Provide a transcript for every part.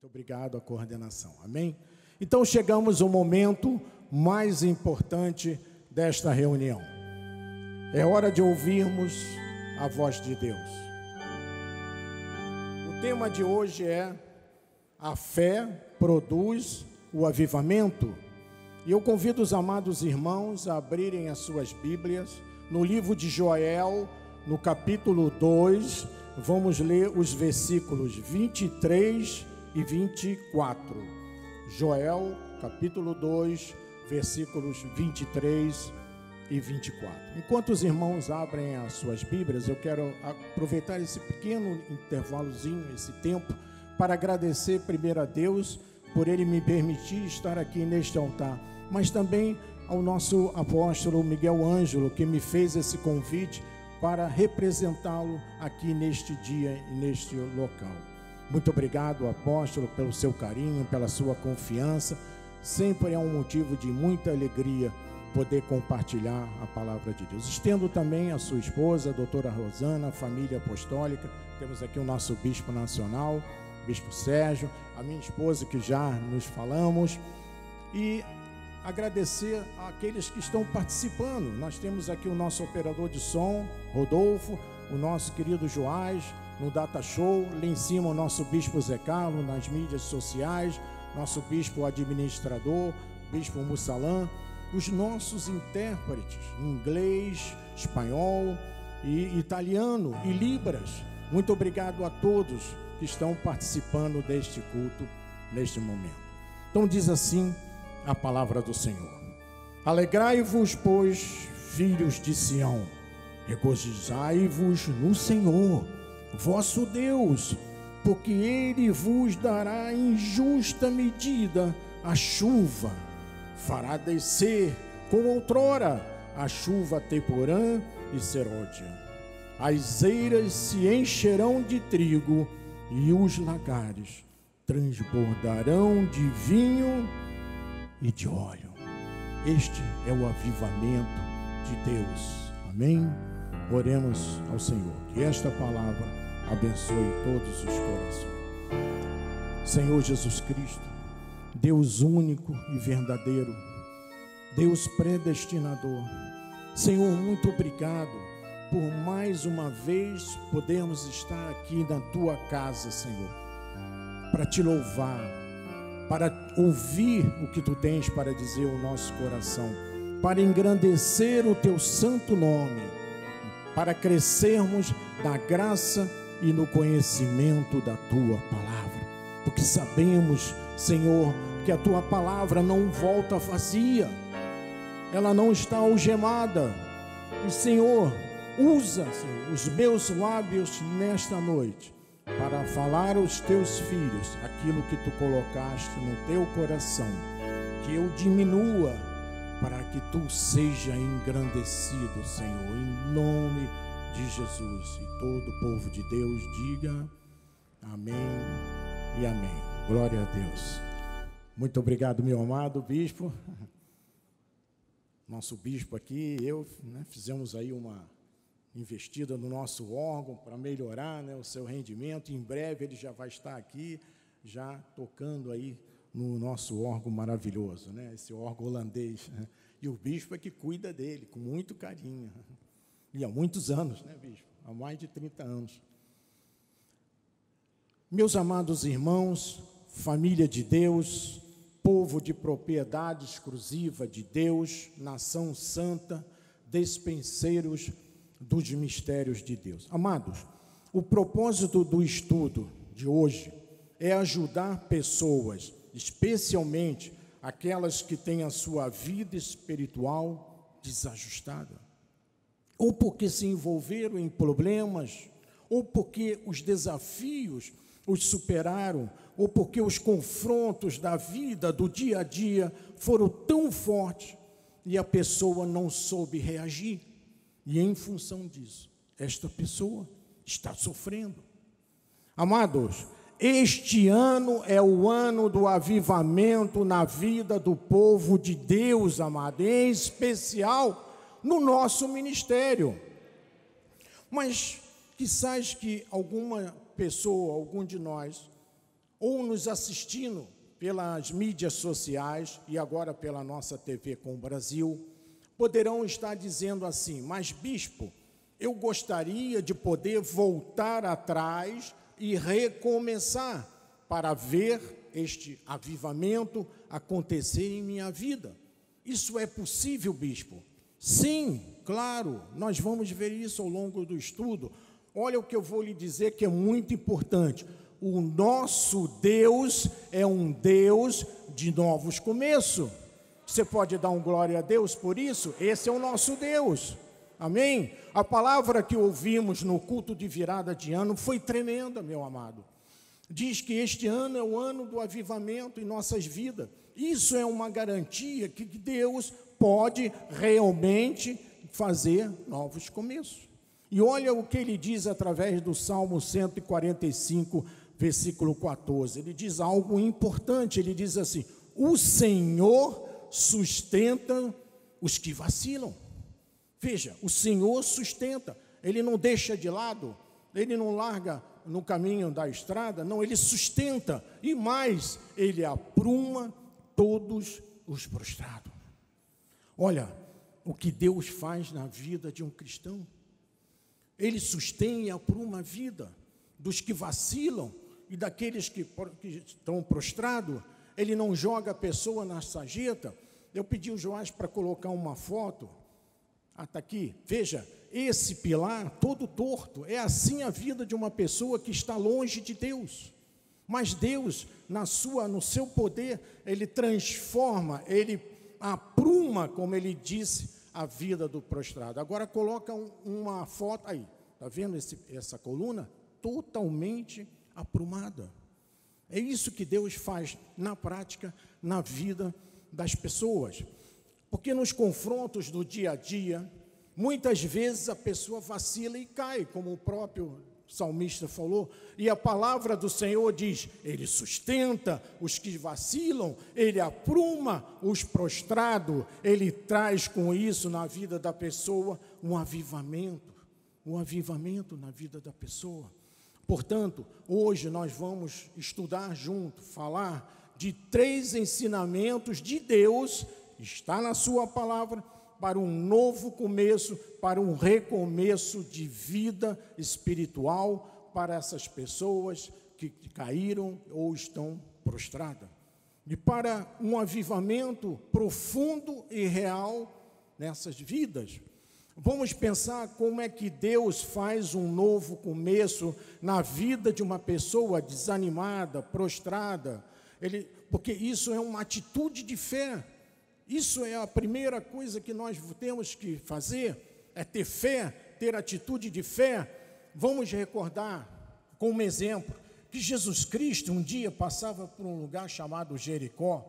Muito obrigado à coordenação. Amém? Então chegamos ao momento mais importante desta reunião. É hora de ouvirmos a voz de Deus. O tema de hoje é a fé produz o avivamento. E eu convido os amados irmãos a abrirem as suas Bíblias no livro de Joel, no capítulo 2, vamos ler os versículos 23 e 24. Joel, capítulo 2, versículos 23 e 24. Enquanto os irmãos abrem as suas Bíblias, eu quero aproveitar esse pequeno intervalozinho, esse tempo, para agradecer primeiro a Deus por ele me permitir estar aqui neste altar, mas também ao nosso apóstolo Miguel Ângelo, que me fez esse convite para representá-lo aqui neste dia e neste local. Muito obrigado, apóstolo, pelo seu carinho, pela sua confiança. Sempre é um motivo de muita alegria poder compartilhar a palavra de Deus. Estendo também a sua esposa, a doutora Rosana, a família apostólica. Temos aqui o nosso bispo nacional, bispo Sérgio, a minha esposa que já nos falamos. E agradecer àqueles que estão participando. Nós temos aqui o nosso operador de som, Rodolfo, o nosso querido Joás, no Data Show, lá em cima o nosso bispo Zé Carlos, nas mídias sociais, nosso bispo administrador, bispo Mussalã, os nossos intérpretes, inglês, espanhol e italiano e libras. Muito obrigado a todos que estão participando deste culto neste momento. Então diz assim a palavra do Senhor: Alegrai-vos, pois, filhos de Sião, regozijai-vos no Senhor vosso Deus, porque ele vos dará em justa medida a chuva, fará descer, como outrora, a chuva temporã e serôdia. As eiras se encherão de trigo e os lagares transbordarão de vinho e de óleo. Este é o avivamento de Deus. Amém? Oremos ao Senhor. Que esta palavra abençoe todos os corações. Senhor Jesus Cristo, Deus único e verdadeiro, Deus predestinador, Senhor, muito obrigado por mais uma vez podermos estar aqui na tua casa, Senhor, para te louvar, para ouvir o que tu tens para dizer ao nosso coração, para engrandecer o teu santo nome, para crescermos da graça e no conhecimento da tua palavra. Porque sabemos, Senhor, que a tua palavra não volta vazia, ela não está algemada. E, Senhor, usa Senhor, os meus lábios nesta noite para falar aos teus filhos aquilo que tu colocaste no teu coração, que eu diminua para que tu seja engrandecido, Senhor, em nome de de Jesus. E todo o povo de Deus diga amém e amém. Glória a Deus. Muito obrigado, meu amado bispo. Nosso bispo aqui, eu, né, fizemos aí uma investida no nosso órgão para melhorar né, o seu rendimento. Em breve ele já vai estar aqui, já tocando aí no nosso órgão maravilhoso, né, esse órgão holandês. Né. E o bispo é que cuida dele com muito carinho. E há muitos anos, né, bispo? Há mais de 30 anos. Meus amados irmãos, família de Deus, povo de propriedade exclusiva de Deus, nação santa, despenseiros dos mistérios de Deus. Amados, o propósito do estudo de hoje é ajudar pessoas, especialmente aquelas que têm a sua vida espiritual desajustada, ou porque se envolveram em problemas, ou porque os desafios os superaram, ou porque os confrontos da vida, do dia a dia, foram tão fortes e a pessoa não soube reagir. E em função disso, esta pessoa está sofrendo. Amados, este ano é o ano do avivamento na vida do povo de Deus, amado, em especial no nosso ministério. Mas quizás que alguma pessoa, algum de nós, ou nos assistindo pelas mídias sociais e agora pela nossa TV com o Brasil, poderão estar dizendo assim: Mas, bispo, eu gostaria de poder voltar atrás e recomeçar para ver este avivamento acontecer em minha vida. Isso é possível, bispo. Sim, claro, nós vamos ver isso ao longo do estudo. Olha o que eu vou lhe dizer que é muito importante. O nosso Deus é um Deus de novos começos. Você pode dar um glória a Deus por isso? Esse é o nosso Deus. Amém? A palavra que ouvimos no culto de virada de ano foi tremenda, meu amado. Diz que este ano é o ano do avivamento em nossas vidas. Isso é uma garantia que Deus pode realmente fazer novos começos. E olha o que ele diz através do Salmo 145, versículo 14. Ele diz algo importante, ele diz assim: "O Senhor sustenta os que vacilam". Veja, o Senhor sustenta, ele não deixa de lado, ele não larga no caminho da estrada, não, ele sustenta e mais, ele apruma todos os prostrados. Olha o que Deus faz na vida de um cristão. Ele sustenha por uma vida dos que vacilam e daqueles que, que estão prostrados. Ele não joga a pessoa na sarjeta. Eu pedi o Joás para colocar uma foto. Ah, está aqui. Veja, esse pilar todo torto. É assim a vida de uma pessoa que está longe de Deus. Mas Deus, na sua, no seu poder, ele transforma, ele apruma, como ele disse, a vida do prostrado. Agora coloca um, uma foto aí, tá vendo esse, essa coluna totalmente aprumada? É isso que Deus faz na prática, na vida das pessoas. Porque nos confrontos do dia a dia, muitas vezes a pessoa vacila e cai, como o próprio salmista falou, e a palavra do Senhor diz: Ele sustenta os que vacilam, ele apruma os prostrados, ele traz com isso na vida da pessoa um avivamento, um avivamento na vida da pessoa. Portanto, hoje nós vamos estudar junto, falar de três ensinamentos de Deus, está na Sua palavra para um novo começo, para um recomeço de vida espiritual para essas pessoas que caíram ou estão prostradas. E para um avivamento profundo e real nessas vidas. Vamos pensar como é que Deus faz um novo começo na vida de uma pessoa desanimada, prostrada. Ele, porque isso é uma atitude de fé. Isso é a primeira coisa que nós temos que fazer, é ter fé, ter atitude de fé. Vamos recordar como exemplo que Jesus Cristo um dia passava por um lugar chamado Jericó,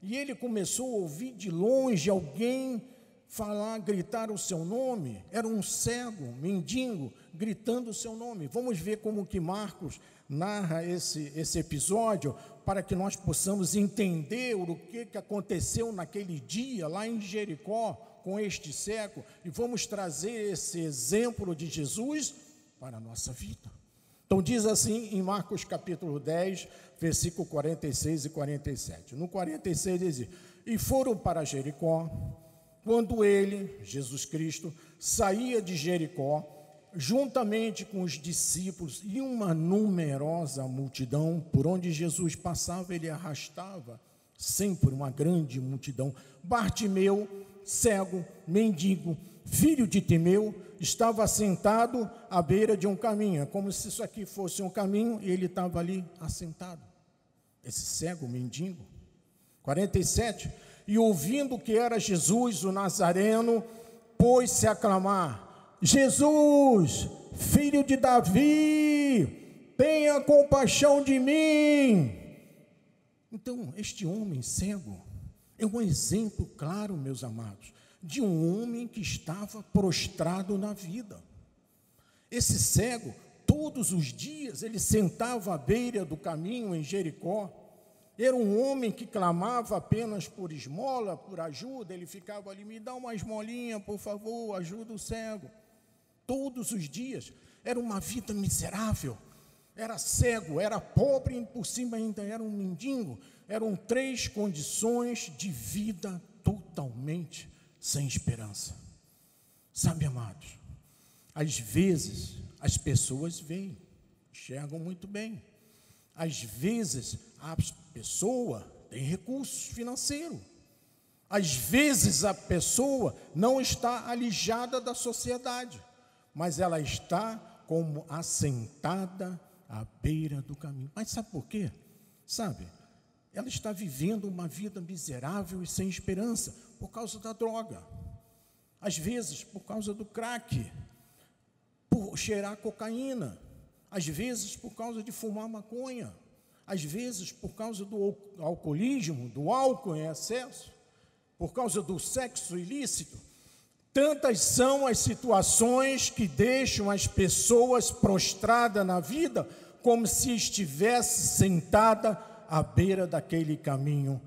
e ele começou a ouvir de longe alguém falar, gritar o seu nome, era um cego, mendigo, gritando o seu nome. Vamos ver como que Marcos narra esse, esse episódio para que nós possamos entender o que, que aconteceu naquele dia lá em Jericó com este cego e vamos trazer esse exemplo de Jesus para a nossa vida. Então diz assim em Marcos capítulo 10, versículo 46 e 47. No 46 diz: E foram para Jericó quando ele, Jesus Cristo, saía de Jericó, juntamente com os discípulos e uma numerosa multidão, por onde Jesus passava, ele arrastava sempre uma grande multidão. Bartimeu, cego, mendigo, filho de Timeu, estava sentado à beira de um caminho, é como se isso aqui fosse um caminho, e ele estava ali assentado. Esse cego, mendigo. 47 e ouvindo que era Jesus o Nazareno, pôs-se a clamar: Jesus, filho de Davi, tenha compaixão de mim. Então, este homem cego é um exemplo claro, meus amados, de um homem que estava prostrado na vida. Esse cego, todos os dias, ele sentava à beira do caminho em Jericó era um homem que clamava apenas por esmola, por ajuda, ele ficava ali, me dá uma esmolinha, por favor, ajuda o cego. Todos os dias. Era uma vida miserável. Era cego, era pobre e por cima ainda era um mendigo. Eram três condições de vida totalmente sem esperança. Sabe, amados, às vezes as pessoas veem, enxergam muito bem. Às vezes a pessoa tem recurso financeiro. Às vezes a pessoa não está alijada da sociedade, mas ela está como assentada à beira do caminho. Mas sabe por quê? Sabe? Ela está vivendo uma vida miserável e sem esperança por causa da droga. Às vezes por causa do crack, por cheirar cocaína, às vezes por causa de fumar maconha às vezes por causa do alcoolismo, do álcool em excesso, por causa do sexo ilícito. Tantas são as situações que deixam as pessoas prostradas na vida, como se estivesse sentada à beira daquele caminho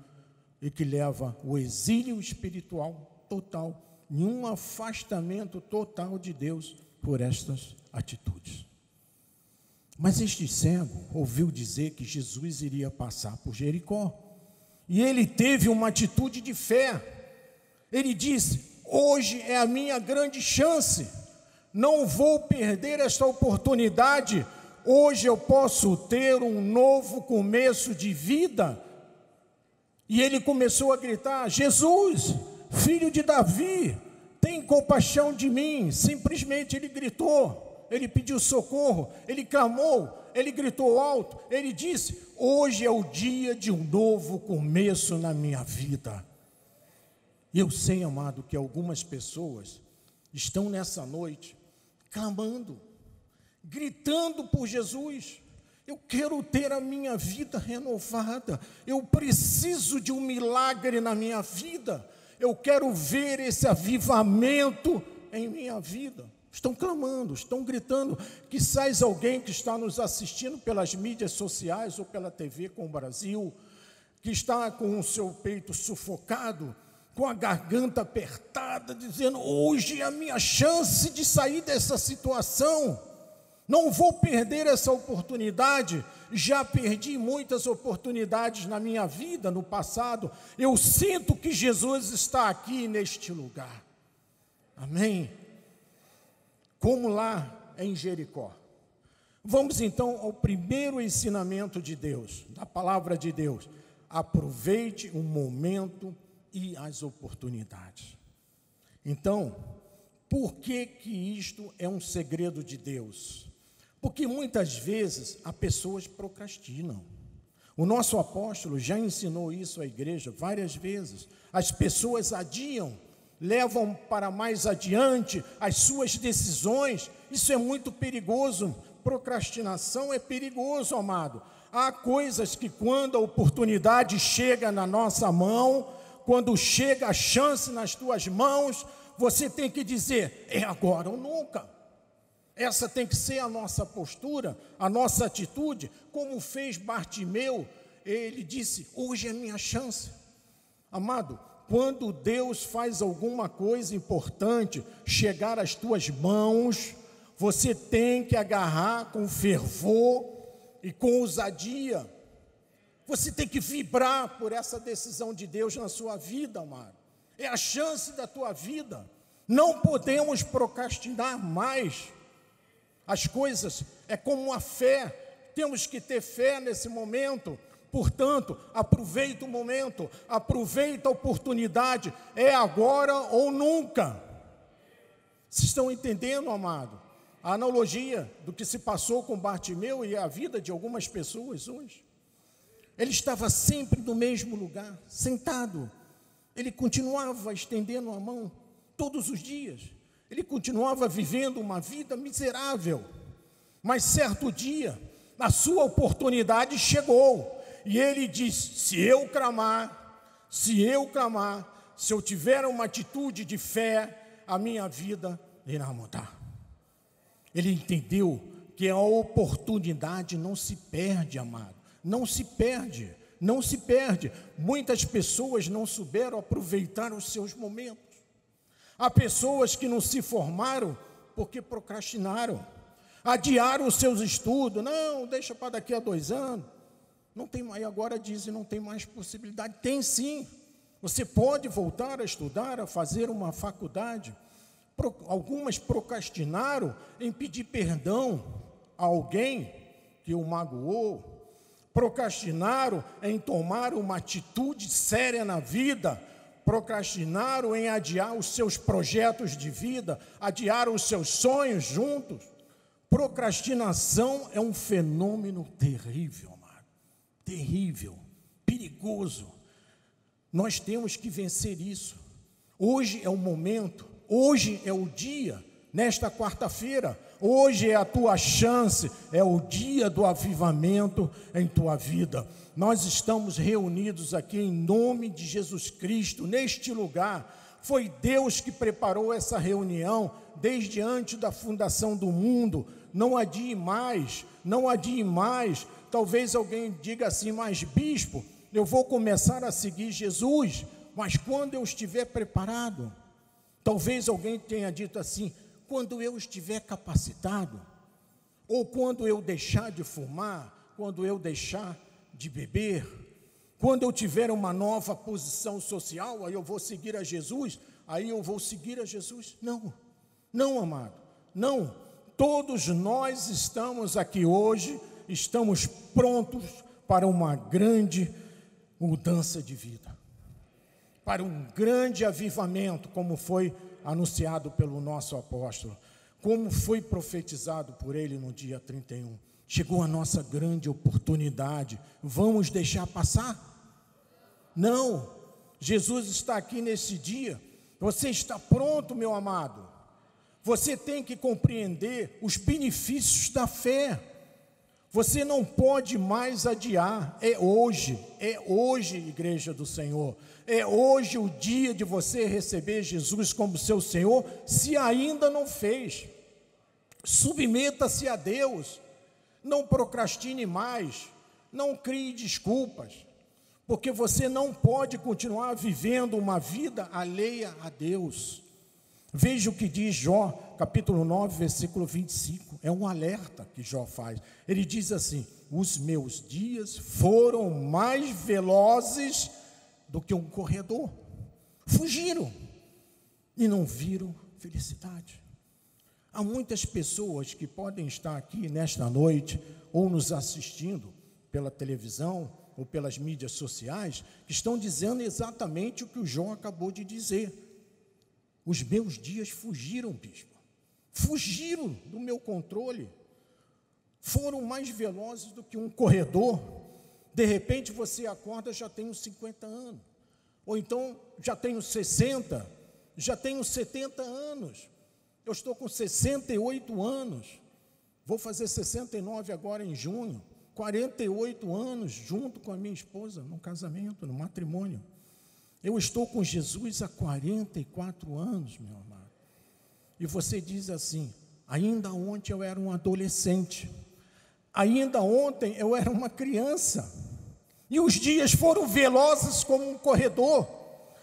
e que leva o exílio espiritual total, nenhum afastamento total de Deus por estas atitudes. Mas este cego ouviu dizer que Jesus iria passar por Jericó. E ele teve uma atitude de fé. Ele disse: Hoje é a minha grande chance, não vou perder esta oportunidade. Hoje eu posso ter um novo começo de vida. E ele começou a gritar: Jesus, filho de Davi, tem compaixão de mim. Simplesmente ele gritou ele pediu socorro, ele clamou, ele gritou alto, ele disse: Hoje é o dia de um novo começo na minha vida. Eu sei, amado, que algumas pessoas estão nessa noite clamando, gritando por Jesus. Eu quero ter a minha vida renovada. Eu preciso de um milagre na minha vida. Eu quero ver esse avivamento em minha vida estão clamando, estão gritando que sais alguém que está nos assistindo pelas mídias sociais ou pela TV com o Brasil, que está com o seu peito sufocado, com a garganta apertada, dizendo: hoje é a minha chance de sair dessa situação. Não vou perder essa oportunidade. Já perdi muitas oportunidades na minha vida, no passado. Eu sinto que Jesus está aqui neste lugar. Amém como lá em Jericó. Vamos então ao primeiro ensinamento de Deus, da palavra de Deus. Aproveite o momento e as oportunidades. Então, por que que isto é um segredo de Deus? Porque muitas vezes as pessoas procrastinam. O nosso apóstolo já ensinou isso à igreja várias vezes. As pessoas adiam levam para mais adiante as suas decisões. Isso é muito perigoso. Procrastinação é perigoso, amado. Há coisas que, quando a oportunidade chega na nossa mão, quando chega a chance nas tuas mãos, você tem que dizer: é agora ou nunca. Essa tem que ser a nossa postura, a nossa atitude, como fez Bartimeu, ele disse: hoje é minha chance. Amado, quando Deus faz alguma coisa importante chegar às tuas mãos, você tem que agarrar com fervor e com ousadia. Você tem que vibrar por essa decisão de Deus na sua vida, amado. É a chance da tua vida. Não podemos procrastinar mais as coisas. É como a fé. Temos que ter fé nesse momento Portanto, aproveita o momento, aproveita a oportunidade, é agora ou nunca. Vocês estão entendendo, amado? A analogia do que se passou com Bartimeu e a vida de algumas pessoas hoje. Ele estava sempre no mesmo lugar, sentado. Ele continuava estendendo a mão todos os dias. Ele continuava vivendo uma vida miserável. Mas certo dia, a sua oportunidade chegou. E ele diz: se eu clamar, se eu clamar, se eu tiver uma atitude de fé, a minha vida irá mudar. Ele entendeu que a oportunidade não se perde, amado, não se perde, não se perde. Muitas pessoas não souberam aproveitar os seus momentos. Há pessoas que não se formaram porque procrastinaram, adiaram os seus estudos, não, deixa para daqui a dois anos não tem mais, agora dizem, não tem mais possibilidade. Tem sim. Você pode voltar a estudar, a fazer uma faculdade. Pro, algumas procrastinaram em pedir perdão a alguém que o magoou. Procrastinaram em tomar uma atitude séria na vida. Procrastinaram em adiar os seus projetos de vida, adiar os seus sonhos juntos. Procrastinação é um fenômeno terrível terrível, perigoso. Nós temos que vencer isso. Hoje é o momento, hoje é o dia, nesta quarta-feira, hoje é a tua chance, é o dia do avivamento em tua vida. Nós estamos reunidos aqui em nome de Jesus Cristo, neste lugar. Foi Deus que preparou essa reunião desde antes da fundação do mundo. Não adie mais, não adie mais, Talvez alguém diga assim, mas bispo, eu vou começar a seguir Jesus, mas quando eu estiver preparado. Talvez alguém tenha dito assim, quando eu estiver capacitado, ou quando eu deixar de fumar, quando eu deixar de beber, quando eu tiver uma nova posição social, aí eu vou seguir a Jesus, aí eu vou seguir a Jesus. Não, não, amado, não. Todos nós estamos aqui hoje estamos prontos para uma grande mudança de vida, para um grande avivamento, como foi anunciado pelo nosso apóstolo, como foi profetizado por ele no dia 31. Chegou a nossa grande oportunidade, vamos deixar passar? Não, Jesus está aqui nesse dia. Você está pronto, meu amado. Você tem que compreender os benefícios da fé. Você não pode mais adiar. É hoje, é hoje, igreja do Senhor. É hoje o dia de você receber Jesus como seu Senhor, se ainda não fez. Submeta-se a Deus. Não procrastine mais. Não crie desculpas. Porque você não pode continuar vivendo uma vida alheia a Deus. Veja o que diz Jó, capítulo 9, versículo 25. É um alerta que Jó faz. Ele diz assim: Os meus dias foram mais velozes do que um corredor. Fugiram e não viram felicidade. Há muitas pessoas que podem estar aqui nesta noite ou nos assistindo pela televisão ou pelas mídias sociais que estão dizendo exatamente o que o Jó acabou de dizer os meus dias fugiram, bispo. Fugiram do meu controle. Foram mais velozes do que um corredor. De repente você acorda, já tenho 50 anos. Ou então, já tenho 60, já tenho 70 anos. Eu estou com 68 anos. Vou fazer 69 agora em junho. 48 anos junto com a minha esposa, no casamento, no matrimônio. Eu estou com Jesus há 44 anos, meu amado. E você diz assim: ainda ontem eu era um adolescente, ainda ontem eu era uma criança, e os dias foram velozes como um corredor,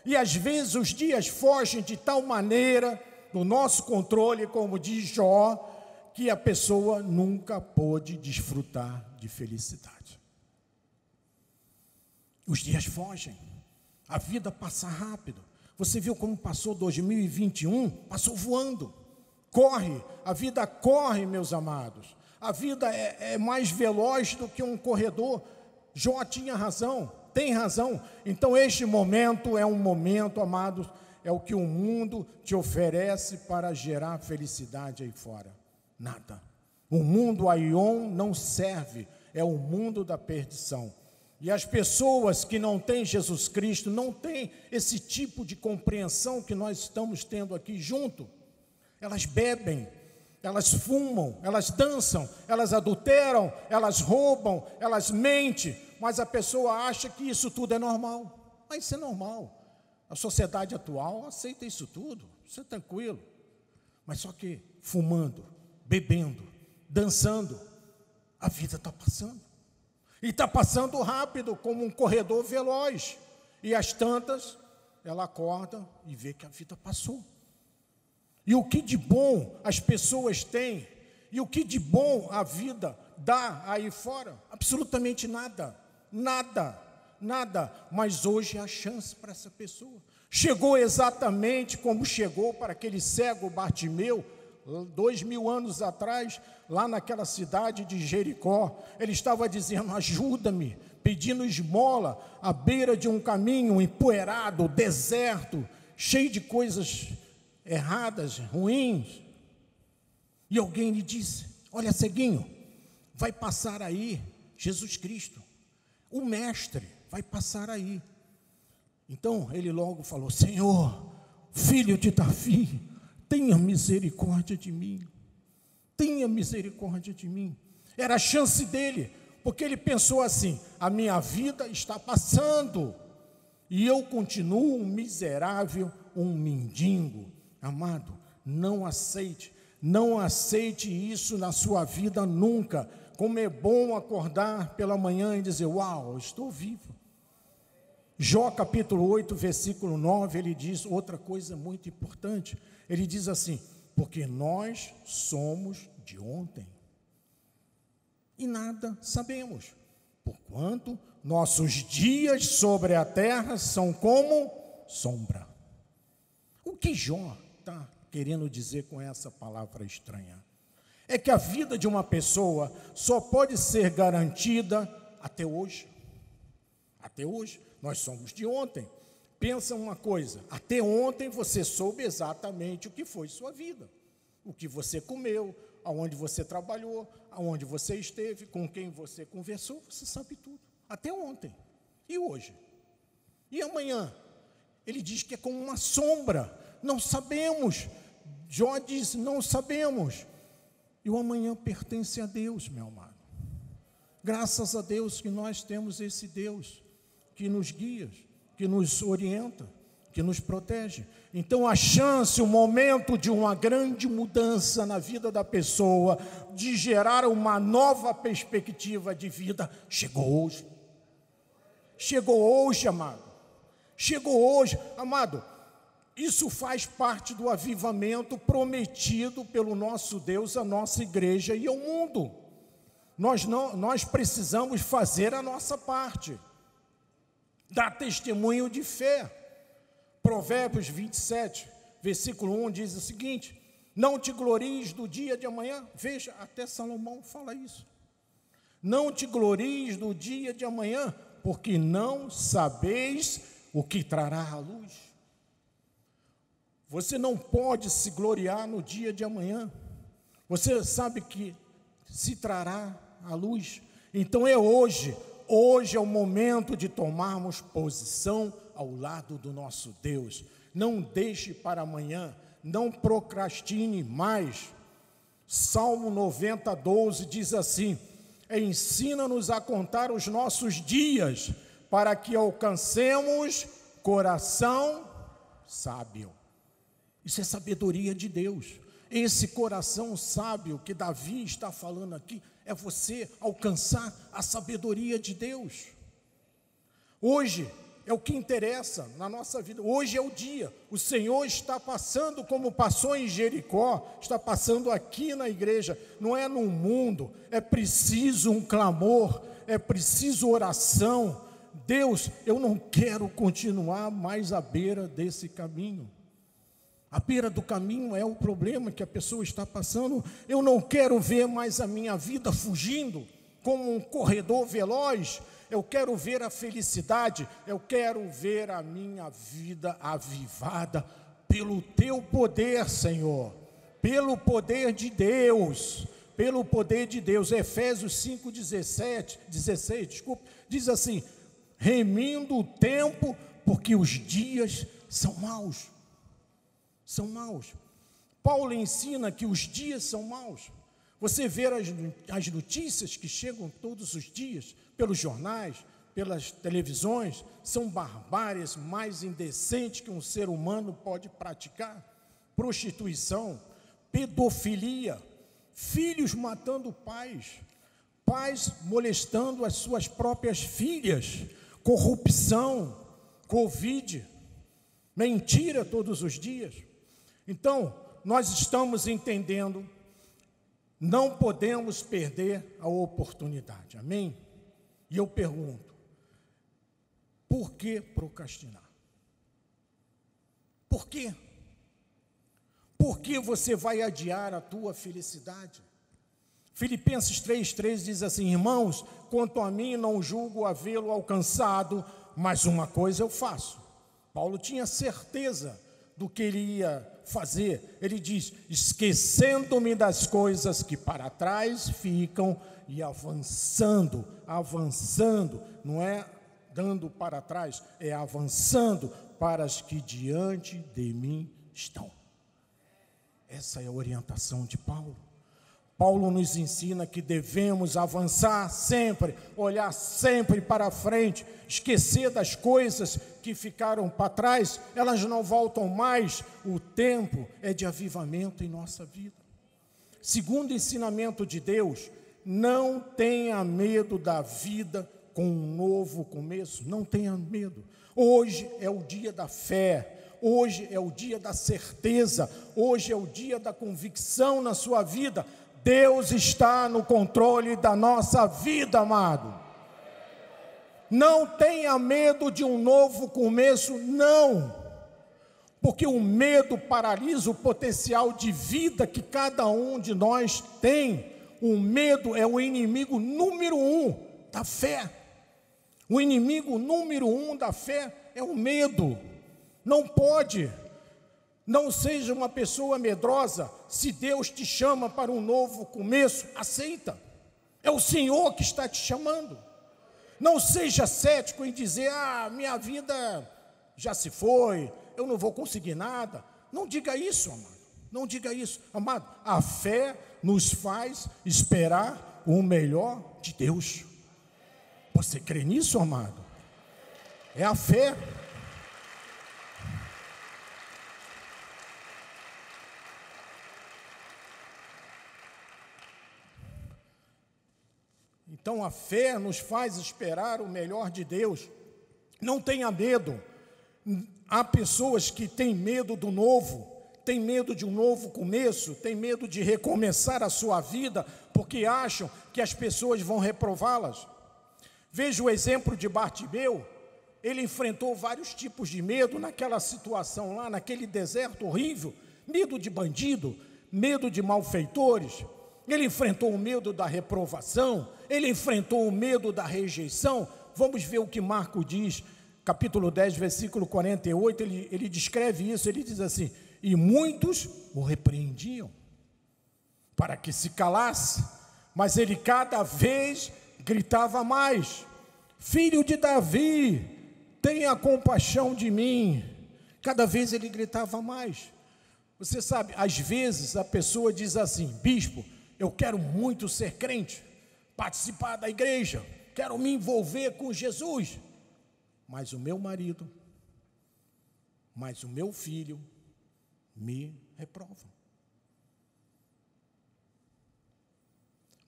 e às vezes os dias fogem de tal maneira do nosso controle, como diz Jó, que a pessoa nunca pôde desfrutar de felicidade. Os dias fogem. A vida passa rápido. Você viu como passou 2021? Passou voando. Corre, a vida corre, meus amados. A vida é, é mais veloz do que um corredor. Jó tinha razão, tem razão. Então, este momento é um momento, amados, é o que o mundo te oferece para gerar felicidade aí fora. Nada. O mundo aion não serve, é o mundo da perdição. E as pessoas que não têm Jesus Cristo não têm esse tipo de compreensão que nós estamos tendo aqui junto. Elas bebem, elas fumam, elas dançam, elas adulteram, elas roubam, elas mentem, mas a pessoa acha que isso tudo é normal. Mas ah, isso é normal. A sociedade atual aceita isso tudo, isso é tranquilo. Mas só que fumando, bebendo, dançando, a vida está passando. E está passando rápido, como um corredor veloz. E as tantas, ela acorda e vê que a vida passou. E o que de bom as pessoas têm, e o que de bom a vida dá aí fora? Absolutamente nada, nada, nada. Mas hoje é a chance para essa pessoa. Chegou exatamente como chegou para aquele cego Bartimeu, dois mil anos atrás, lá naquela cidade de Jericó. Ele estava dizendo: ajuda-me, pedindo esmola à beira de um caminho empoeirado, deserto, cheio de coisas erradas, ruins. E alguém lhe disse: Olha, ceguinho, vai passar aí Jesus Cristo, o Mestre, vai passar aí. Então ele logo falou: Senhor, filho de Davi, Tenha misericórdia de mim. Tenha misericórdia de mim. Era a chance dele, porque ele pensou assim: a minha vida está passando e eu continuo um miserável, um mendigo. Amado, não aceite, não aceite isso na sua vida nunca. Como é bom acordar pela manhã e dizer: Uau, estou vivo. Jó capítulo 8, versículo 9, ele diz outra coisa muito importante. Ele diz assim: porque nós somos de ontem e nada sabemos, porquanto nossos dias sobre a terra são como sombra. O que Jó está querendo dizer com essa palavra estranha? É que a vida de uma pessoa só pode ser garantida até hoje. Até hoje, nós somos de ontem Pensa uma coisa, até ontem você soube exatamente o que foi sua vida, o que você comeu, aonde você trabalhou, aonde você esteve, com quem você conversou, você sabe tudo. Até ontem. E hoje? E amanhã? Ele diz que é como uma sombra. Não sabemos. Jó diz: não sabemos. E o amanhã pertence a Deus, meu amado. Graças a Deus que nós temos esse Deus que nos guia que nos orienta, que nos protege. Então, a chance, o momento de uma grande mudança na vida da pessoa, de gerar uma nova perspectiva de vida, chegou hoje. Chegou hoje, amado. Chegou hoje, amado. Isso faz parte do avivamento prometido pelo nosso Deus, à nossa igreja e ao mundo. Nós, não, nós precisamos fazer a nossa parte dá testemunho de fé. Provérbios 27, versículo 1 diz o seguinte: Não te glories do dia de amanhã. Veja, até Salomão fala isso. Não te glories do dia de amanhã, porque não sabeis o que trará a luz. Você não pode se gloriar no dia de amanhã. Você sabe que se trará a luz. Então é hoje Hoje é o momento de tomarmos posição ao lado do nosso Deus. Não deixe para amanhã, não procrastine mais. Salmo 90, 12 diz assim: Ensina-nos a contar os nossos dias, para que alcancemos coração sábio. Isso é sabedoria de Deus. Esse coração sábio que Davi está falando aqui é você alcançar a sabedoria de Deus. Hoje é o que interessa na nossa vida. Hoje é o dia. O Senhor está passando como passou em Jericó, está passando aqui na igreja, não é no mundo. É preciso um clamor, é preciso oração. Deus, eu não quero continuar mais à beira desse caminho. A beira do caminho é o problema que a pessoa está passando. Eu não quero ver mais a minha vida fugindo como um corredor veloz. Eu quero ver a felicidade, eu quero ver a minha vida avivada pelo teu poder, Senhor, pelo poder de Deus, pelo poder de Deus. Efésios 5, 17, 16, desculpe, diz assim: remindo o tempo, porque os dias são maus são maus. Paulo ensina que os dias são maus. Você vê as notícias que chegam todos os dias pelos jornais, pelas televisões, são barbárias mais indecentes que um ser humano pode praticar: prostituição, pedofilia, filhos matando pais, pais molestando as suas próprias filhas, corrupção, Covid, mentira todos os dias. Então, nós estamos entendendo, não podemos perder a oportunidade, amém? E eu pergunto, por que procrastinar? Por quê? Por que você vai adiar a tua felicidade? Filipenses 3,3 diz assim: Irmãos, quanto a mim, não julgo havê-lo alcançado, mas uma coisa eu faço. Paulo tinha certeza do que ele ia fazer. Ele diz: esquecendo-me das coisas que para trás ficam e avançando, avançando, não é dando para trás, é avançando para as que diante de mim estão. Essa é a orientação de Paulo. Paulo nos ensina que devemos avançar sempre, olhar sempre para frente, esquecer das coisas que ficaram para trás, elas não voltam mais. O tempo é de avivamento em nossa vida. Segundo o ensinamento de Deus, não tenha medo da vida com um novo começo, não tenha medo. Hoje é o dia da fé, hoje é o dia da certeza, hoje é o dia da convicção na sua vida Deus está no controle da nossa vida, amado. Não tenha medo de um novo começo, não, porque o medo paralisa o potencial de vida que cada um de nós tem. O medo é o inimigo número um da fé. O inimigo número um da fé é o medo. Não pode. Não seja uma pessoa medrosa. Se Deus te chama para um novo começo, aceita. É o Senhor que está te chamando. Não seja cético em dizer: "Ah, minha vida já se foi, eu não vou conseguir nada". Não diga isso, amado. Não diga isso. Amado, a fé nos faz esperar o melhor de Deus. Você crê nisso, amado? É a fé. Então a fé nos faz esperar o melhor de Deus. Não tenha medo. Há pessoas que têm medo do novo, têm medo de um novo começo, têm medo de recomeçar a sua vida, porque acham que as pessoas vão reprová-las. Veja o exemplo de Bartimeu. Ele enfrentou vários tipos de medo naquela situação lá, naquele deserto horrível: medo de bandido, medo de malfeitores. Ele enfrentou o medo da reprovação, ele enfrentou o medo da rejeição. Vamos ver o que Marco diz, capítulo 10, versículo 48. Ele, ele descreve isso, ele diz assim: E muitos o repreendiam para que se calasse, mas ele cada vez gritava mais: Filho de Davi, tenha compaixão de mim. Cada vez ele gritava mais. Você sabe, às vezes a pessoa diz assim: Bispo, eu quero muito ser crente participar da igreja, quero me envolver com Jesus. Mas o meu marido, mas o meu filho me reprovam.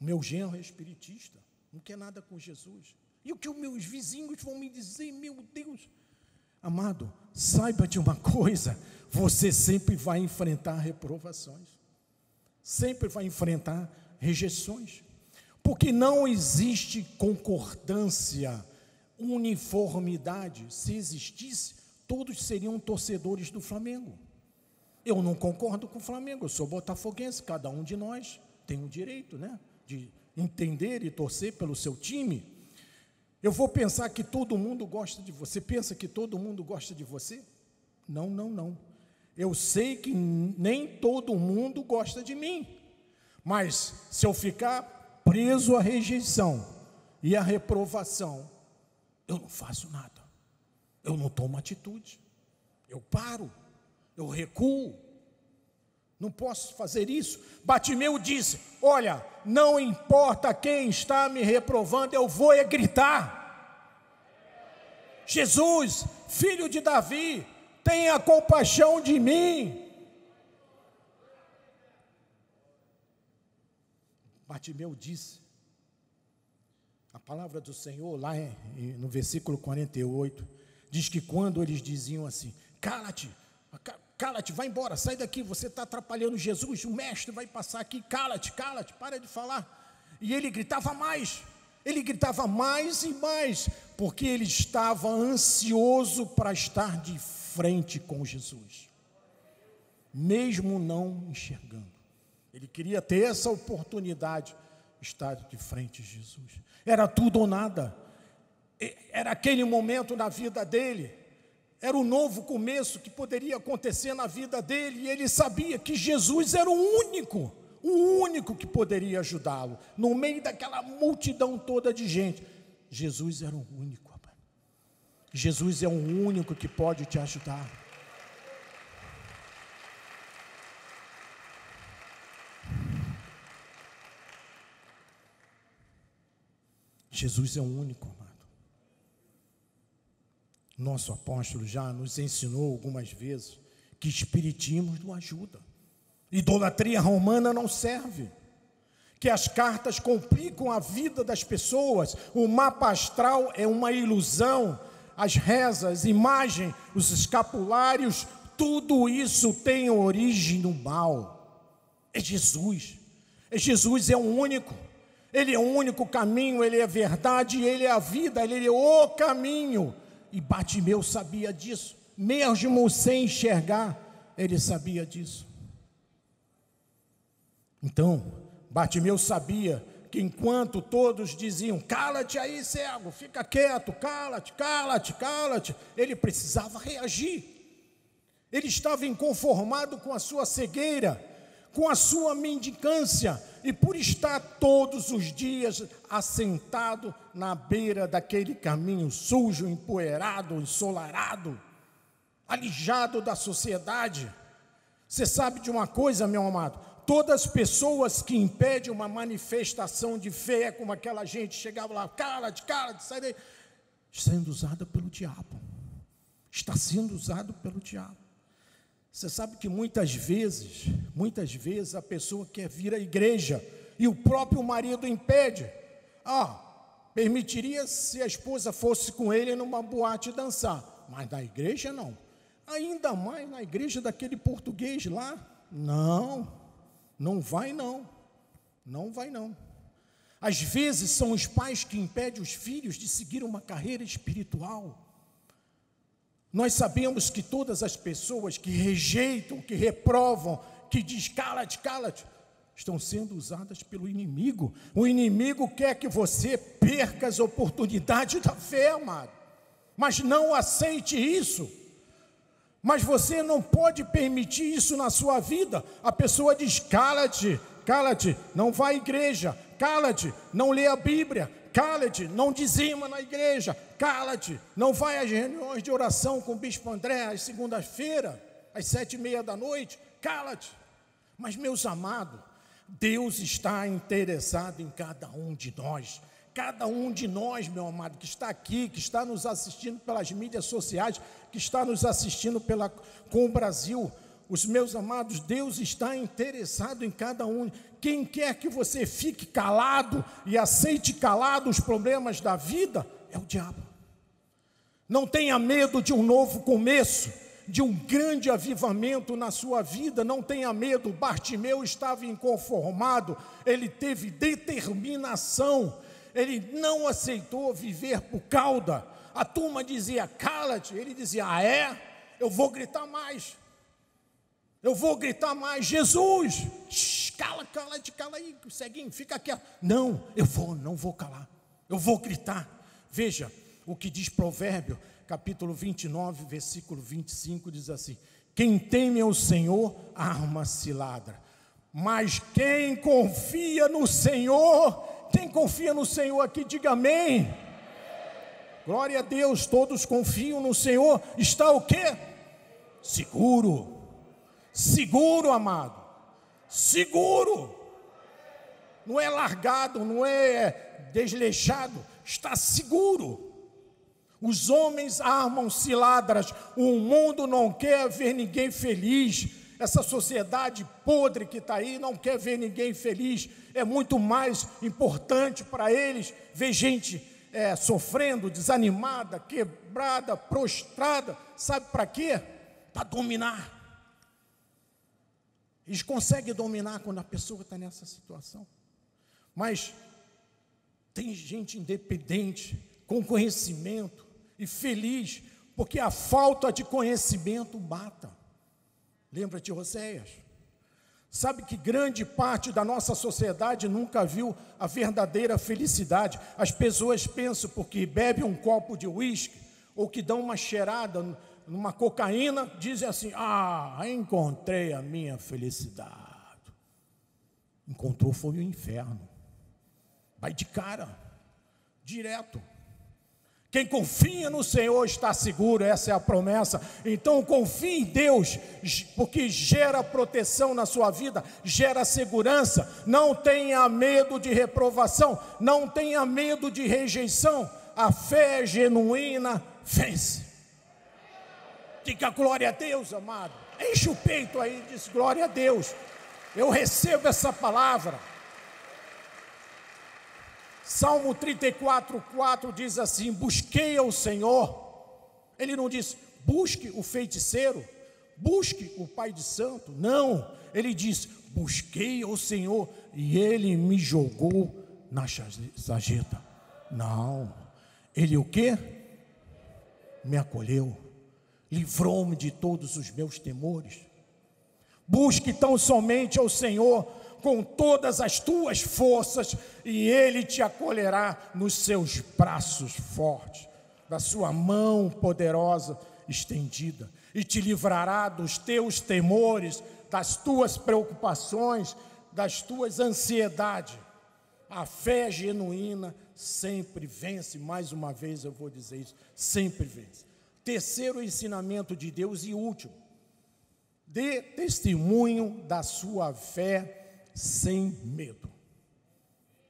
O meu genro é espiritista, não quer nada com Jesus. E o que os meus vizinhos vão me dizer, meu Deus? Amado, saiba de uma coisa: você sempre vai enfrentar reprovações, sempre vai enfrentar rejeições. Porque não existe concordância, uniformidade. Se existisse, todos seriam torcedores do Flamengo. Eu não concordo com o Flamengo, eu sou botafoguense, cada um de nós tem o direito, né, de entender e torcer pelo seu time. Eu vou pensar que todo mundo gosta de você. Pensa que todo mundo gosta de você? Não, não, não. Eu sei que nem todo mundo gosta de mim. Mas se eu ficar preso à rejeição e à reprovação, eu não faço nada, eu não tomo atitude, eu paro, eu recuo, não posso fazer isso. Batimeu disse: Olha, não importa quem está me reprovando, eu vou é gritar. Jesus, filho de Davi, tenha compaixão de mim. Bartimeu disse. A palavra do Senhor, lá no versículo 48, diz que quando eles diziam assim: Cala-te, cala-te, vai embora, sai daqui, você está atrapalhando Jesus, o mestre vai passar aqui, cala-te, cala-te, para de falar. E ele gritava mais, ele gritava mais e mais, porque ele estava ansioso para estar de frente com Jesus, mesmo não enxergando. Ele queria ter essa oportunidade, estar de frente a Jesus. Era tudo ou nada. Era aquele momento na vida dele. Era o novo começo que poderia acontecer na vida dele. E ele sabia que Jesus era o único, o único que poderia ajudá-lo. No meio daquela multidão toda de gente. Jesus era o único. Jesus é o único que pode te ajudar. Jesus é o único, amado. Nosso apóstolo já nos ensinou algumas vezes que espiritismo não ajuda. Idolatria romana não serve. Que as cartas complicam a vida das pessoas, o mapa astral é uma ilusão, as rezas, imagem, os escapulários, tudo isso tem origem no mal. É Jesus. É Jesus é o único. Ele é o único caminho, ele é verdade, ele é a vida, ele é o caminho. E Bartimeu sabia disso, mesmo sem enxergar, ele sabia disso. Então, Bartimeu sabia que enquanto todos diziam: cala-te aí, cego, fica quieto, cala-te, cala-te, cala-te, ele precisava reagir. Ele estava inconformado com a sua cegueira com a sua mendicância e por estar todos os dias assentado na beira daquele caminho sujo, empoeirado, ensolarado, alijado da sociedade. Você sabe de uma coisa, meu amado? Todas as pessoas que impedem uma manifestação de fé, como aquela gente chegava lá, cara de cara, de sair daí, sendo usada pelo diabo. Está sendo usado pelo diabo. Você sabe que muitas vezes, muitas vezes a pessoa quer vir à igreja e o próprio marido impede. Ah, permitiria se a esposa fosse com ele numa boate dançar, mas na igreja não. Ainda mais na igreja daquele português lá, não, não vai não, não vai não. Às vezes são os pais que impedem os filhos de seguir uma carreira espiritual. Nós sabemos que todas as pessoas que rejeitam, que reprovam, que diz cala-te, cala-te, estão sendo usadas pelo inimigo. O inimigo quer que você perca as oportunidades da fé, amado. Mas não aceite isso. Mas você não pode permitir isso na sua vida. A pessoa diz: cala-te, cala-te, não vá à igreja, cala-te, não lê a Bíblia, Khaled, te não dizima na igreja, cala-te, não vai às reuniões de oração com o bispo André às segunda-feira, às sete e meia da noite, cala-te. Mas, meus amados, Deus está interessado em cada um de nós. Cada um de nós, meu amado, que está aqui, que está nos assistindo pelas mídias sociais, que está nos assistindo pela, com o Brasil, os meus amados, Deus está interessado em cada um. Quem quer que você fique calado e aceite calado os problemas da vida é o diabo. Não tenha medo de um novo começo, de um grande avivamento na sua vida. Não tenha medo. Bartimeu estava inconformado, ele teve determinação, ele não aceitou viver por cauda. A turma dizia, cala-te. Ele dizia, ah, é? Eu vou gritar mais. Eu vou gritar mais, Jesus, shh, cala, cala, te cala aí, ceguinho, fica quieto. Não, eu vou, não vou calar. Eu vou gritar. Veja o que diz Provérbio, capítulo 29, versículo 25, diz assim: Quem teme ao Senhor, arma se ladra. Mas quem confia no Senhor, quem confia no Senhor aqui, diga amém. amém. Glória a Deus, todos confiam no Senhor. Está o quê? Seguro. Seguro, amado. Seguro. Não é largado, não é, é desleixado. Está seguro. Os homens armam ciladras. O mundo não quer ver ninguém feliz. Essa sociedade podre que está aí não quer ver ninguém feliz. É muito mais importante para eles ver gente é, sofrendo, desanimada, quebrada, prostrada. Sabe para quê? Para dominar eles conseguem dominar quando a pessoa está nessa situação. Mas tem gente independente, com conhecimento e feliz, porque a falta de conhecimento mata. Lembra-te, Roséias? Sabe que grande parte da nossa sociedade nunca viu a verdadeira felicidade. As pessoas pensam porque bebem um copo de uísque ou que dão uma cheirada numa cocaína, dizem assim: Ah, encontrei a minha felicidade. Encontrou foi o inferno. Vai de cara, direto. Quem confia no Senhor está seguro, essa é a promessa. Então confie em Deus, porque gera proteção na sua vida, gera segurança. Não tenha medo de reprovação, não tenha medo de rejeição. A fé genuína vence. Diga glória a Deus, amado. Enche o peito aí e diz glória a Deus. Eu recebo essa palavra. Salmo 34, 4 diz assim: Busquei ao Senhor. Ele não diz, busque o feiticeiro, busque o pai de santo. Não, ele diz, busquei o Senhor e ele me jogou na sarjeta. Não, ele o que? Me acolheu livrou-me de todos os meus temores. Busque tão somente ao Senhor com todas as tuas forças, e Ele te acolherá nos seus braços fortes, da sua mão poderosa estendida, e te livrará dos teus temores, das tuas preocupações, das tuas ansiedades. A fé genuína sempre vence, mais uma vez eu vou dizer isso: sempre vence. Terceiro ensinamento de Deus e último, dê testemunho da sua fé sem medo.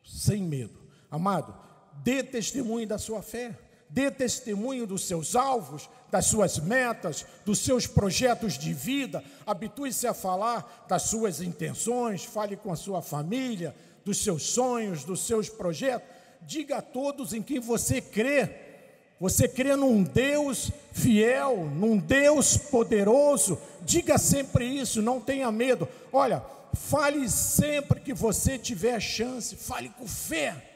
Sem medo. Amado, dê testemunho da sua fé, dê testemunho dos seus alvos, das suas metas, dos seus projetos de vida, habitue-se a falar das suas intenções, fale com a sua família, dos seus sonhos, dos seus projetos, diga a todos em quem você crê você crê num Deus fiel, num Deus poderoso? Diga sempre isso, não tenha medo. Olha, fale sempre que você tiver a chance, fale com fé.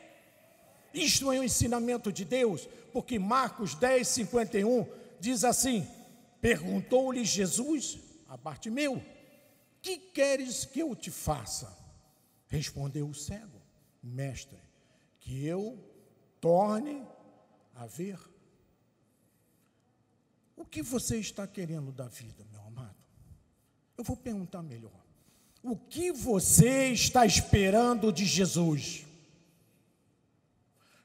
Isto é um ensinamento de Deus, porque Marcos 10, 51 diz assim: Perguntou-lhe Jesus a meu: Que queres que eu te faça? Respondeu o cego: Mestre, que eu torne a ver. O que você está querendo da vida, meu amado? Eu vou perguntar melhor. O que você está esperando de Jesus?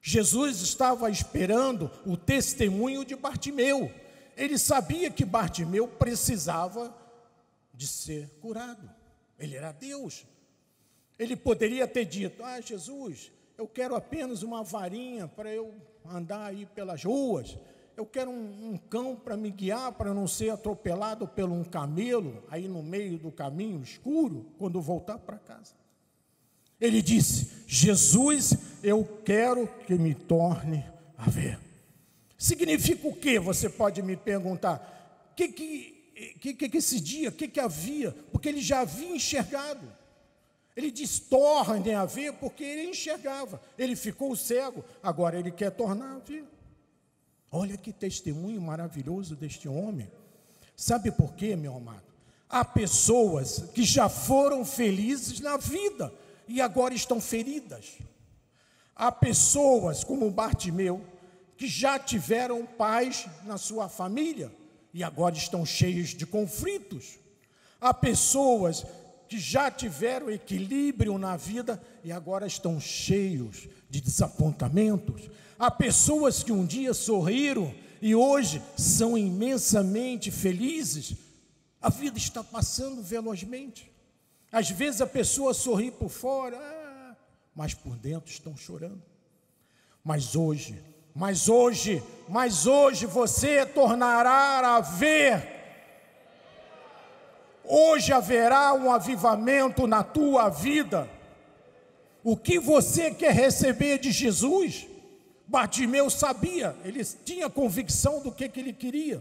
Jesus estava esperando o testemunho de Bartimeu. Ele sabia que Bartimeu precisava de ser curado. Ele era Deus. Ele poderia ter dito: Ah, Jesus, eu quero apenas uma varinha para eu andar aí pelas ruas. Eu quero um, um cão para me guiar, para não ser atropelado por um camelo aí no meio do caminho escuro, quando voltar para casa. Ele disse: Jesus, eu quero que me torne a ver. Significa o que? Você pode me perguntar. O que, que, que, que, esse dia, o que, que havia? Porque ele já havia enxergado. Ele diz: tornem a ver, porque ele enxergava. Ele ficou cego, agora ele quer tornar a ver. Olha que testemunho maravilhoso deste homem. Sabe por quê, meu amado? Há pessoas que já foram felizes na vida e agora estão feridas. Há pessoas como Bartimeu que já tiveram paz na sua família e agora estão cheios de conflitos. Há pessoas que já tiveram equilíbrio na vida e agora estão cheios de desapontamentos. Há pessoas que um dia sorriram e hoje são imensamente felizes. A vida está passando velozmente. Às vezes a pessoa sorri por fora, ah, mas por dentro estão chorando. Mas hoje, mas hoje, mas hoje você tornará a ver. Hoje haverá um avivamento na tua vida. O que você quer receber de Jesus? Bartimeu sabia, ele tinha convicção do que, que ele queria.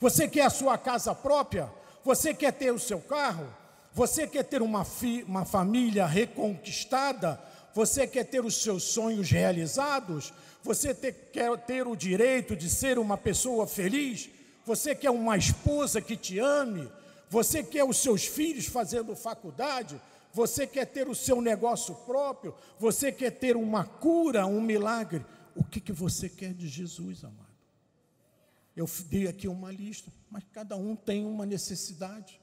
Você quer a sua casa própria? Você quer ter o seu carro? Você quer ter uma, fi, uma família reconquistada? Você quer ter os seus sonhos realizados? Você quer ter o direito de ser uma pessoa feliz? Você quer uma esposa que te ame? Você quer os seus filhos fazendo faculdade? você quer ter o seu negócio próprio, você quer ter uma cura, um milagre. O que, que você quer de Jesus, amado? Eu dei aqui uma lista, mas cada um tem uma necessidade.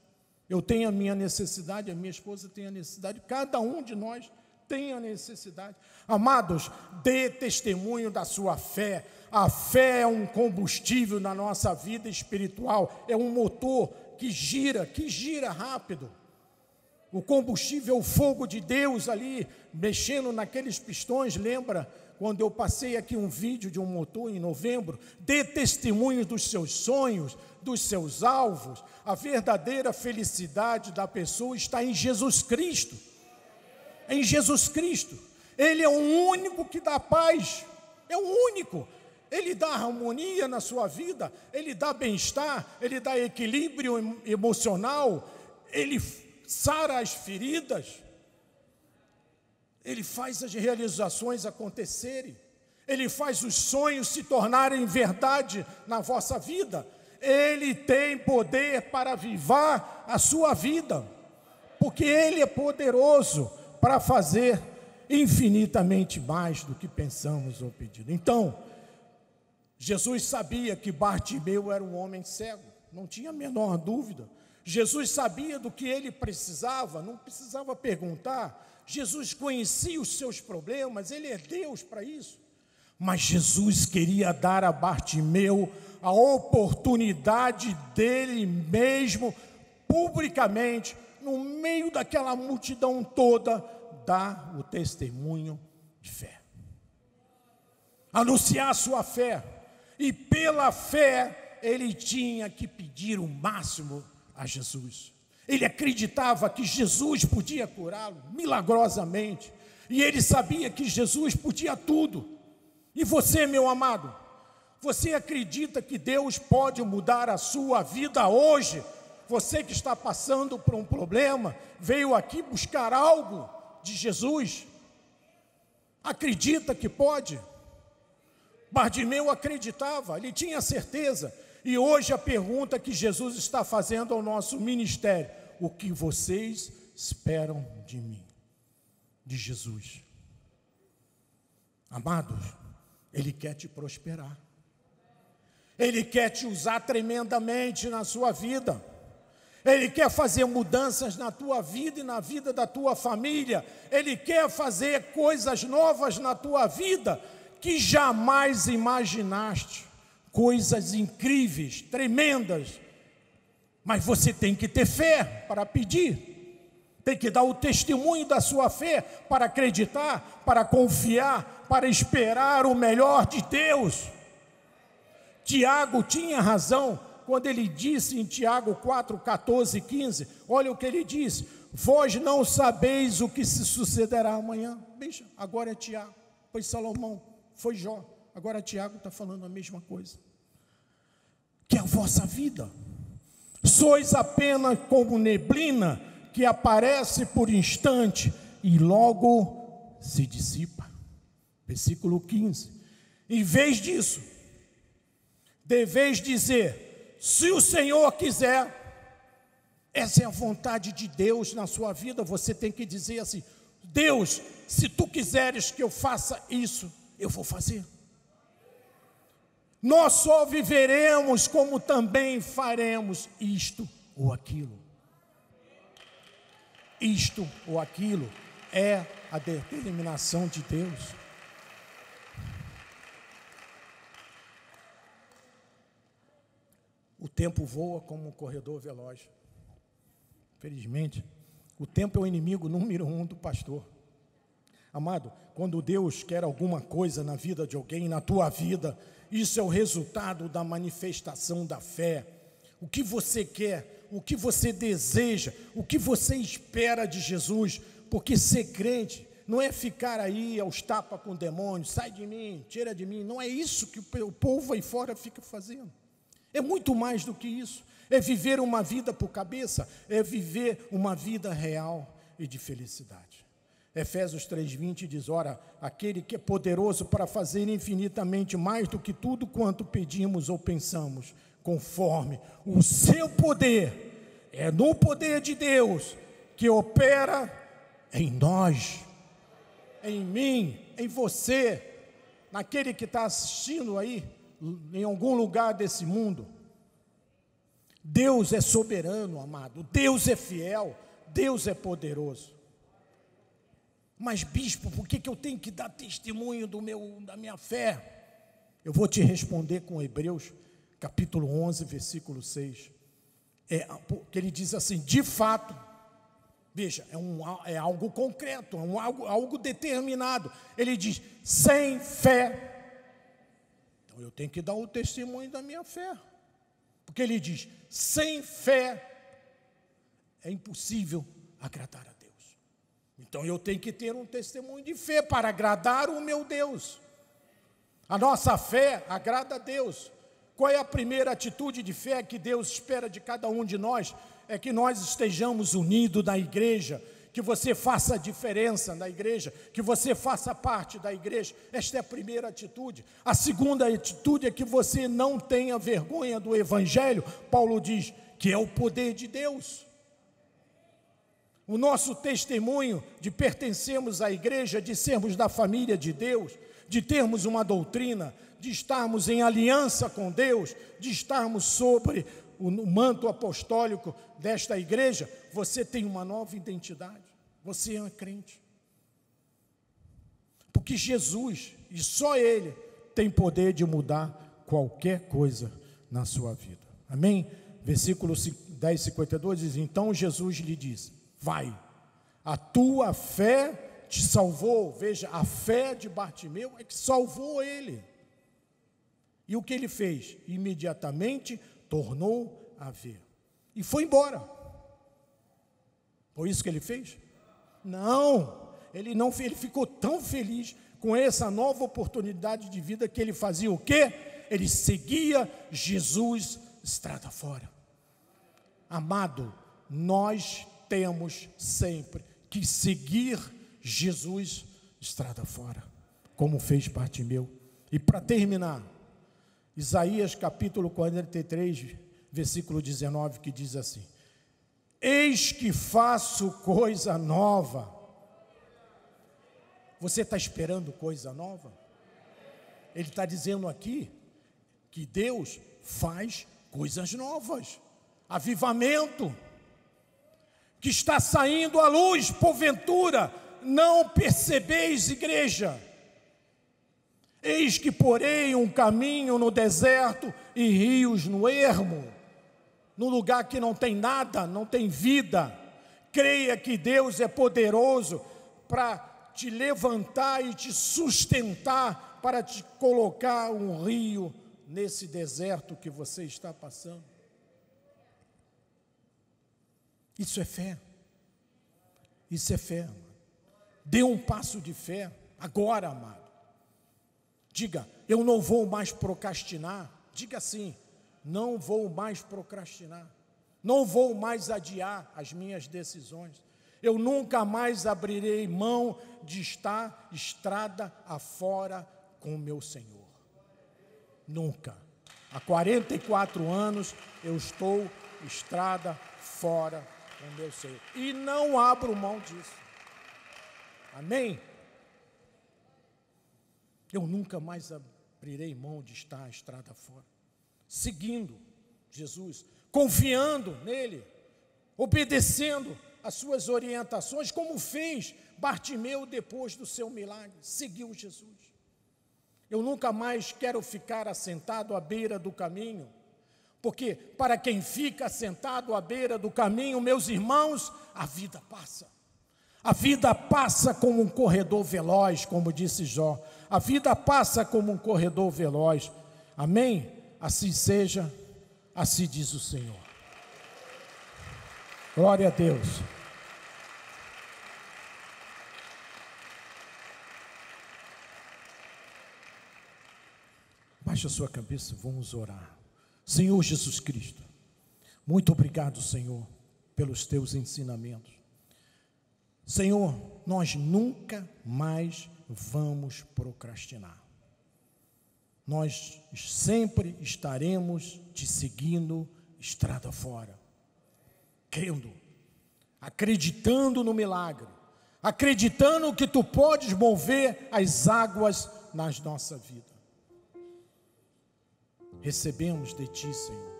Eu tenho a minha necessidade, a minha esposa tem a necessidade, cada um de nós tem a necessidade. Amados, dê testemunho da sua fé. A fé é um combustível na nossa vida espiritual, é um motor que gira, que gira rápido o combustível, o fogo de Deus ali mexendo naqueles pistões, lembra? Quando eu passei aqui um vídeo de um motor em novembro, dê testemunho dos seus sonhos, dos seus alvos. A verdadeira felicidade da pessoa está em Jesus Cristo. em Jesus Cristo. Ele é o único que dá paz. É o único. Ele dá harmonia na sua vida, ele dá bem-estar, ele dá equilíbrio emocional, ele sara as feridas, ele faz as realizações acontecerem, ele faz os sonhos se tornarem verdade na vossa vida. Ele tem poder para avivar a sua vida, porque ele é poderoso para fazer infinitamente mais do que pensamos ou pedimos. Então, Jesus sabia que Bartimeu era um homem cego, não tinha a menor dúvida. Jesus sabia do que ele precisava, não precisava perguntar. Jesus conhecia os seus problemas, ele é Deus para isso. Mas Jesus queria dar a Bartimeu a oportunidade dele mesmo, publicamente, no meio daquela multidão toda, dar o testemunho de fé. Anunciar sua fé. E pela fé, ele tinha que pedir o máximo a Jesus. Ele acreditava que Jesus podia curá-lo milagrosamente. E ele sabia que Jesus podia tudo. E você, meu amado, você acredita que Deus pode mudar a sua vida hoje? Você que está passando por um problema, veio aqui buscar algo de Jesus? Acredita que pode? Bartimeu acreditava, ele tinha certeza e hoje a pergunta que Jesus está fazendo ao nosso ministério: o que vocês esperam de mim? De Jesus. Amados, Ele quer te prosperar. Ele quer te usar tremendamente na sua vida. Ele quer fazer mudanças na tua vida e na vida da tua família. Ele quer fazer coisas novas na tua vida que jamais imaginaste coisas incríveis, tremendas, mas você tem que ter fé para pedir. Tem que dar o testemunho da sua fé para acreditar, para confiar, para esperar o melhor de Deus. Tiago tinha razão quando ele disse em Tiago 4, 14, 15: olha o que ele disse, vós não sabeis o que se sucederá amanhã. Veja, agora é Tiago, foi Salomão, foi Jó, agora Tiago está falando a mesma coisa que é a vossa vida. Sois apenas como neblina que aparece por instante e logo se dissipa. Versículo 15. Em vez disso, deveis dizer: se o Senhor quiser, essa é a vontade de Deus na sua vida. Você tem que dizer assim: Deus, se tu quiseres que eu faça isso, eu vou fazer. Nós só viveremos como também faremos isto ou aquilo. Isto ou aquilo é a determinação de Deus. O tempo voa como um corredor veloz. Felizmente, o tempo é o inimigo número um do pastor. Amado, quando Deus quer alguma coisa na vida de alguém, na tua vida, isso é o resultado da manifestação da fé. O que você quer, o que você deseja, o que você espera de Jesus, porque ser crente não é ficar aí aos tapas com o demônio, sai de mim, tira de mim. Não é isso que o povo aí fora fica fazendo. É muito mais do que isso. É viver uma vida por cabeça, é viver uma vida real e de felicidade. Efésios 3:20 diz: Ora, aquele que é poderoso para fazer infinitamente mais do que tudo quanto pedimos ou pensamos, conforme o seu poder, é no poder de Deus que opera em nós, em mim, em você, naquele que está assistindo aí, em algum lugar desse mundo. Deus é soberano, amado, Deus é fiel, Deus é poderoso. Mas, bispo, por que, que eu tenho que dar testemunho do meu, da minha fé? Eu vou te responder com Hebreus, capítulo 11, versículo 6. É, que ele diz assim: de fato, veja, é, um, é algo concreto, é um, algo, algo determinado. Ele diz: sem fé. Então eu tenho que dar o testemunho da minha fé. Porque ele diz: sem fé é impossível agradar a então eu tenho que ter um testemunho de fé para agradar o meu Deus. A nossa fé agrada a Deus. Qual é a primeira atitude de fé que Deus espera de cada um de nós? É que nós estejamos unidos na igreja, que você faça a diferença na igreja, que você faça parte da igreja. Esta é a primeira atitude. A segunda atitude é que você não tenha vergonha do evangelho. Paulo diz que é o poder de Deus o nosso testemunho de pertencermos à igreja, de sermos da família de Deus, de termos uma doutrina, de estarmos em aliança com Deus, de estarmos sobre o manto apostólico desta igreja, você tem uma nova identidade. Você é um crente. Porque Jesus, e só Ele, tem poder de mudar qualquer coisa na sua vida. Amém? Versículo 10, 52 diz: Então Jesus lhe disse vai. A tua fé te salvou. Veja, a fé de Bartimeu é que salvou ele. E o que ele fez? Imediatamente tornou a ver. E foi embora. Foi isso que ele fez? Não. Ele não ele ficou tão feliz com essa nova oportunidade de vida que ele fazia o quê? Ele seguia Jesus estrada fora. Amado, nós temos sempre que seguir Jesus estrada fora, como fez parte meu E para terminar, Isaías capítulo 43, versículo 19, que diz assim: Eis que faço coisa nova. Você está esperando coisa nova? Ele está dizendo aqui que Deus faz coisas novas, avivamento que está saindo à luz, porventura não percebeis, igreja? Eis que porei um caminho no deserto e rios no ermo, no lugar que não tem nada, não tem vida. Creia que Deus é poderoso para te levantar e te sustentar, para te colocar um rio nesse deserto que você está passando. Isso é fé. Isso é fé. Dê um passo de fé agora, amado. Diga, eu não vou mais procrastinar. Diga assim, não vou mais procrastinar. Não vou mais adiar as minhas decisões. Eu nunca mais abrirei mão de estar estrada afora com meu Senhor. Nunca. Há 44 anos eu estou estrada fora e não abro mão disso. Amém? Eu nunca mais abrirei mão de estar à estrada fora, seguindo Jesus, confiando nele, obedecendo as suas orientações, como fez Bartimeu depois do seu milagre, seguiu Jesus. Eu nunca mais quero ficar assentado à beira do caminho, porque para quem fica sentado à beira do caminho, meus irmãos, a vida passa. A vida passa como um corredor veloz, como disse Jó. A vida passa como um corredor veloz. Amém? Assim seja, assim diz o Senhor. Glória a Deus. Baixa a sua cabeça, vamos orar. Senhor Jesus Cristo, muito obrigado, Senhor, pelos teus ensinamentos. Senhor, nós nunca mais vamos procrastinar. Nós sempre estaremos te seguindo estrada fora, crendo, acreditando no milagre, acreditando que tu podes mover as águas nas nossa vida recebemos de Ti, Senhor,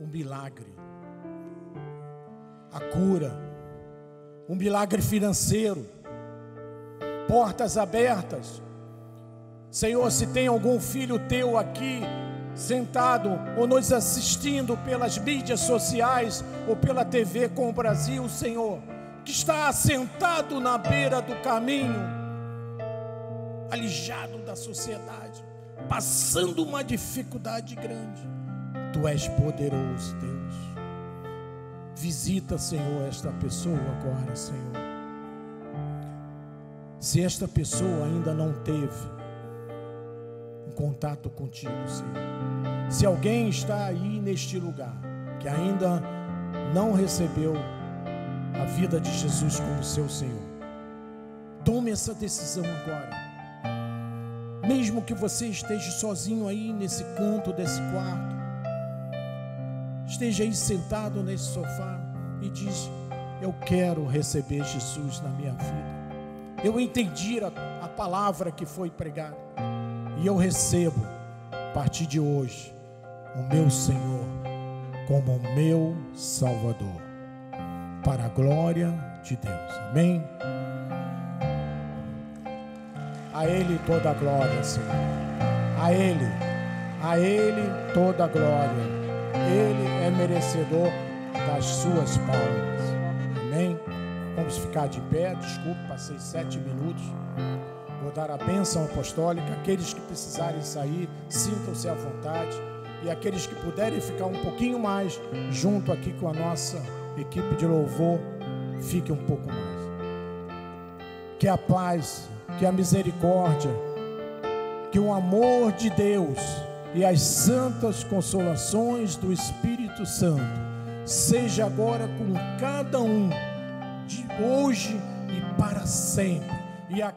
um milagre, a cura, um milagre financeiro, portas abertas. Senhor, se tem algum filho teu aqui, sentado ou nos assistindo pelas mídias sociais ou pela TV com o Brasil, Senhor, que está assentado na beira do caminho, alijado da sociedade, passando uma dificuldade grande. Tu és poderoso, Deus. Visita, Senhor, esta pessoa agora, Senhor. Se esta pessoa ainda não teve um contato contigo, Senhor. Se alguém está aí neste lugar que ainda não recebeu a vida de Jesus como seu Senhor, tome essa decisão agora mesmo que você esteja sozinho aí nesse canto desse quarto, esteja aí sentado nesse sofá e diz: Eu quero receber Jesus na minha vida. Eu entendi a, a palavra que foi pregada e eu recebo, a partir de hoje, o meu Senhor como o meu Salvador, para a glória de Deus. Amém. A Ele toda a glória, Senhor. A Ele, a Ele toda a glória. Ele é merecedor das suas palmas. Amém? Vamos ficar de pé, desculpe, passei sete minutos. Vou dar a bênção apostólica. Aqueles que precisarem sair, sintam-se à vontade. E aqueles que puderem ficar um pouquinho mais junto aqui com a nossa equipe de louvor, fique um pouco mais. Que a paz que a misericórdia, que o amor de Deus e as santas consolações do Espírito Santo seja agora com cada um de hoje e para sempre. E a